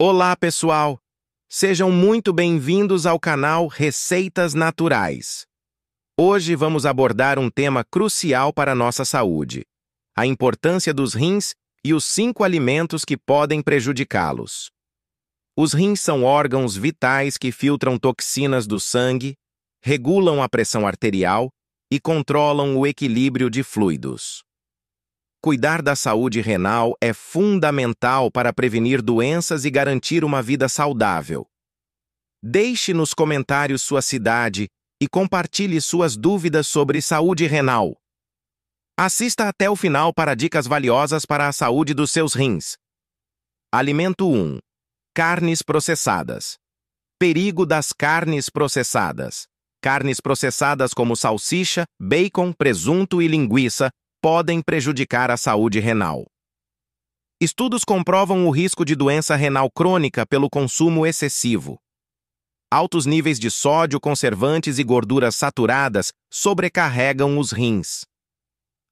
Olá, pessoal! Sejam muito bem-vindos ao canal Receitas Naturais. Hoje vamos abordar um tema crucial para a nossa saúde: a importância dos rins e os cinco alimentos que podem prejudicá-los. Os rins são órgãos vitais que filtram toxinas do sangue, regulam a pressão arterial e controlam o equilíbrio de fluidos. Cuidar da saúde renal é fundamental para prevenir doenças e garantir uma vida saudável. Deixe nos comentários sua cidade e compartilhe suas dúvidas sobre saúde renal. Assista até o final para dicas valiosas para a saúde dos seus rins. Alimento 1. Carnes processadas. Perigo das carnes processadas. Carnes processadas como salsicha, bacon, presunto e linguiça podem prejudicar a saúde renal. Estudos comprovam o risco de doença renal crônica pelo consumo excessivo. Altos níveis de sódio, conservantes e gorduras saturadas sobrecarregam os rins.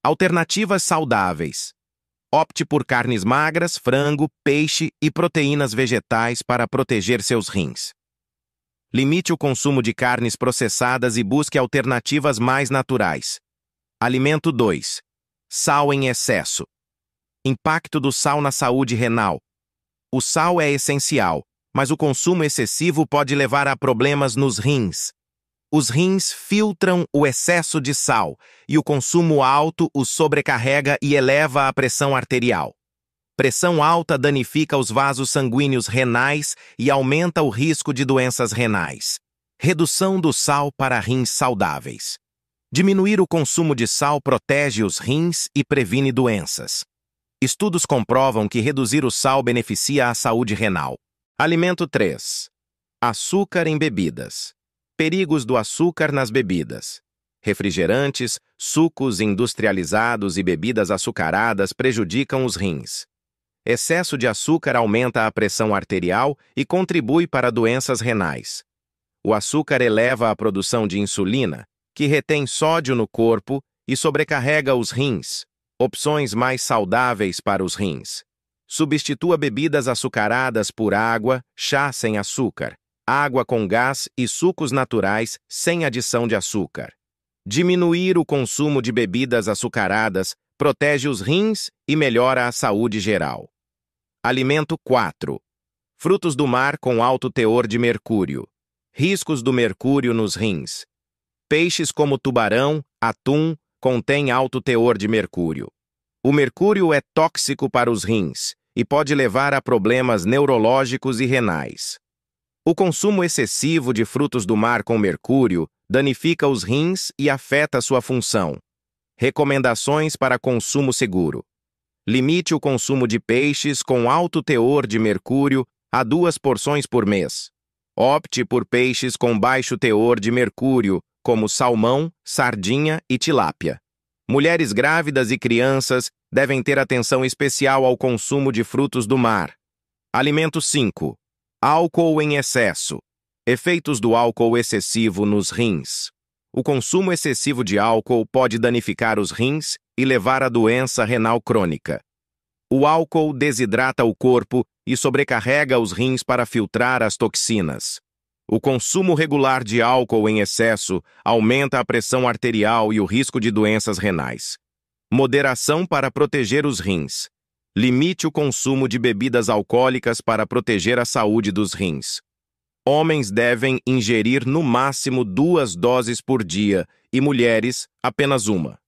Alternativas saudáveis. Opte por carnes magras, frango, peixe e proteínas vegetais para proteger seus rins. Limite o consumo de carnes processadas e busque alternativas mais naturais. Alimento 2. Sal em excesso. Impacto do sal na saúde renal. O sal é essencial, mas o consumo excessivo pode levar a problemas nos rins. Os rins filtram o excesso de sal e o consumo alto os sobrecarrega e eleva a pressão arterial. Pressão alta danifica os vasos sanguíneos renais e aumenta o risco de doenças renais. Redução do sal para rins saudáveis. Diminuir o consumo de sal protege os rins e previne doenças. Estudos comprovam que reduzir o sal beneficia a saúde renal. Alimento 3. Açúcar em bebidas. Perigos do açúcar nas bebidas. Refrigerantes, sucos industrializados e bebidas açucaradas prejudicam os rins. Excesso de açúcar aumenta a pressão arterial e contribui para doenças renais. O açúcar eleva a produção de insulina, que retém sódio no corpo e sobrecarrega os rins, opções mais saudáveis para os rins. Substitua bebidas açucaradas por água, chá sem açúcar, água com gás e sucos naturais sem adição de açúcar. Diminuir o consumo de bebidas açucaradas protege os rins e melhora a saúde geral. Alimento 4. Frutos do mar com alto teor de mercúrio. Riscos do mercúrio nos rins. Peixes como tubarão, atum, contêm alto teor de mercúrio. O mercúrio é tóxico para os rins e pode levar a problemas neurológicos e renais. O consumo excessivo de frutos do mar com mercúrio danifica os rins e afeta sua função. Recomendações para consumo seguro. Limite o consumo de peixes com alto teor de mercúrio a duas porções por mês. Opte por peixes com baixo teor de mercúrio, como salmão, sardinha e tilápia. Mulheres grávidas e crianças devem ter atenção especial ao consumo de frutos do mar. Alimento 5. Álcool em excesso. Efeitos do álcool excessivo nos rins. O consumo excessivo de álcool pode danificar os rins e levar à doença renal crônica. O álcool desidrata o corpo e sobrecarrega os rins para filtrar as toxinas. O consumo regular de álcool em excesso aumenta a pressão arterial e o risco de doenças renais. Moderação para proteger os rins. Limite o consumo de bebidas alcoólicas para proteger a saúde dos rins. Homens devem ingerir no máximo duas doses por dia e mulheres apenas uma.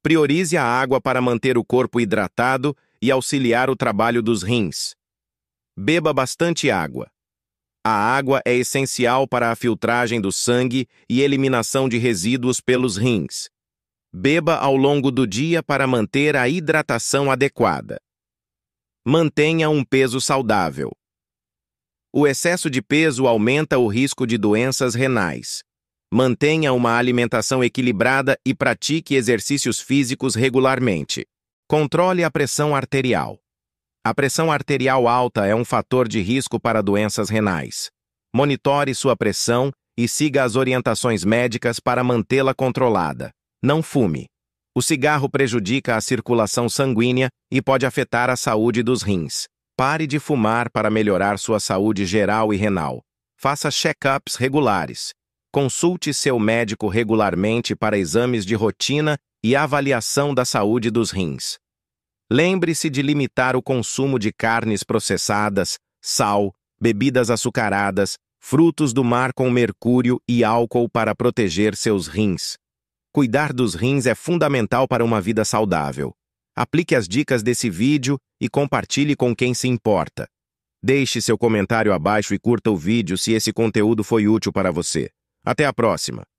Priorize a água para manter o corpo hidratado e auxiliar o trabalho dos rins. Beba bastante água. A água é essencial para a filtragem do sangue e eliminação de resíduos pelos rins. Beba ao longo do dia para manter a hidratação adequada. Mantenha um peso saudável. O excesso de peso aumenta o risco de doenças renais. Mantenha uma alimentação equilibrada e pratique exercícios físicos regularmente. Controle a pressão arterial. A pressão arterial alta é um fator de risco para doenças renais. Monitore sua pressão e siga as orientações médicas para mantê-la controlada. Não fume. O cigarro prejudica a circulação sanguínea e pode afetar a saúde dos rins. Pare de fumar para melhorar sua saúde geral e renal. Faça check-ups regulares. Consulte seu médico regularmente para exames de rotina e avaliação da saúde dos rins. Lembre-se de limitar o consumo de carnes processadas, sal, bebidas açucaradas, frutos do mar com mercúrio e álcool para proteger seus rins. Cuidar dos rins é fundamental para uma vida saudável. Aplique as dicas desse vídeo e compartilhe com quem se importa. Deixe seu comentário abaixo e curta o vídeo se esse conteúdo foi útil para você. Até a próxima!